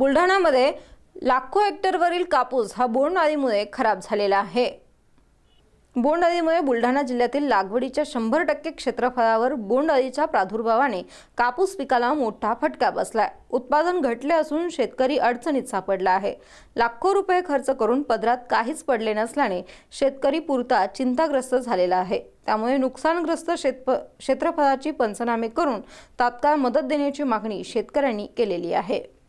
बुलढाणामध्ये लाखो हेक्टरवरील कापूस हा बोंड अळीमुळे खराब झालेला आहे बोंड बुलढाणा जिल्ह्यातील लागवडीच्या शंभर टक्के क्षेत्रफळावर बोंड अळीच्या प्रादुर्भावाने कापूस पिकाला मोठा फटका बसलाय उत्पादन घटले असून शेतकरी अडचणीत सापडला आहे लाखो रुपये खर्च करून पदरात काहीच पडले नसल्याने शेतकरी पुरता चिंताग्रस्त झालेला आहे त्यामुळे नुकसानग्रस्त शेतप क्षेत्रफळाची पंचनामे करून तात्काळ मदत देण्याची मागणी शेतकऱ्यांनी केलेली आहे